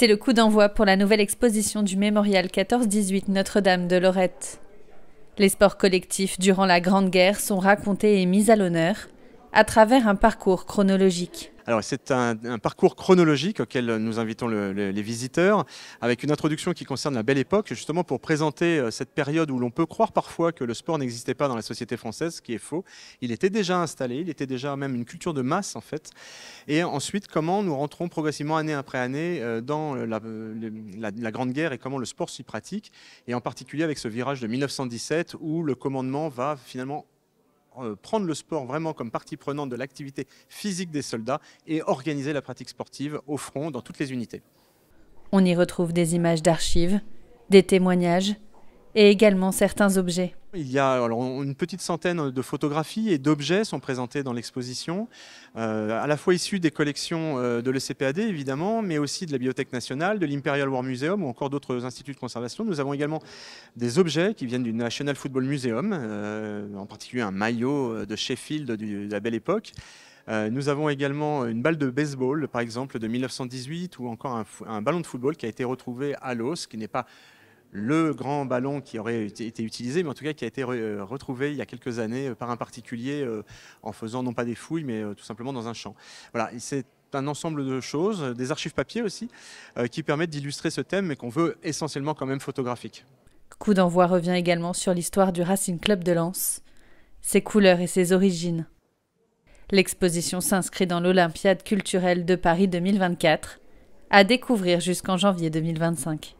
C'est le coup d'envoi pour la nouvelle exposition du Mémorial 14-18 Notre-Dame de Lorette. Les sports collectifs durant la Grande Guerre sont racontés et mis à l'honneur à travers un parcours chronologique. Alors c'est un, parcours chronologique auquel nous invitons les visiteurs, avec une introduction qui concerne la belle époque, justement pour présenter euh, cette période où l'on peut croire parfois que le sport n'existait pas dans la société française, ce qui est faux. Il était déjà installé, il était déjà même une culture de masse en fait. Et ensuite, comment nous rentrons progressivement année après année euh, dans euh, la Grande Guerre et comment le sport s'y pratique, et en particulier avec ce virage de 1917 où le commandement va finalement euh, prendre le sport vraiment comme partie prenante de l'activité physique des soldats et organiser la pratique sportive au front dans toutes les unités. On y retrouve des images d'archives, des témoignages et également certains objets. Il y a alors, une petite centaine de photographies et d'objets sont présentés dans l'exposition, euh, à la fois issus des collections euh, de l'ECPAD évidemment, mais aussi de la Bibliothèque nationale, de l'Imperial War Museum ou encore d'autres instituts de conservation. Nous avons également des objets qui viennent du National Football Museum, euh, en particulier un maillot de Sheffield de la belle époque nous avons également une balle de baseball, par exemple, de 1918, ou encore un, un ballon de football qui a été retrouvé à l'os, qui n'est pas le grand ballon qui aurait été utilisé, mais en tout cas qui a été euh, retrouvé il y a quelques années euh, par un particulier euh, en faisant non pas des fouilles, mais tout simplement dans un champ. Voilà, c'est un ensemble de choses, des archives papier aussi, qui permettent d'illustrer ce thème, mais qu'on veut essentiellement quand même photographique. Coup d'envoi revient également sur l'histoire du Racing Club de Lens, ses couleurs et ses origines. L'exposition s'inscrit dans l'Olympiade culturelle de Paris 2024, à découvrir jusqu'en janvier 2025.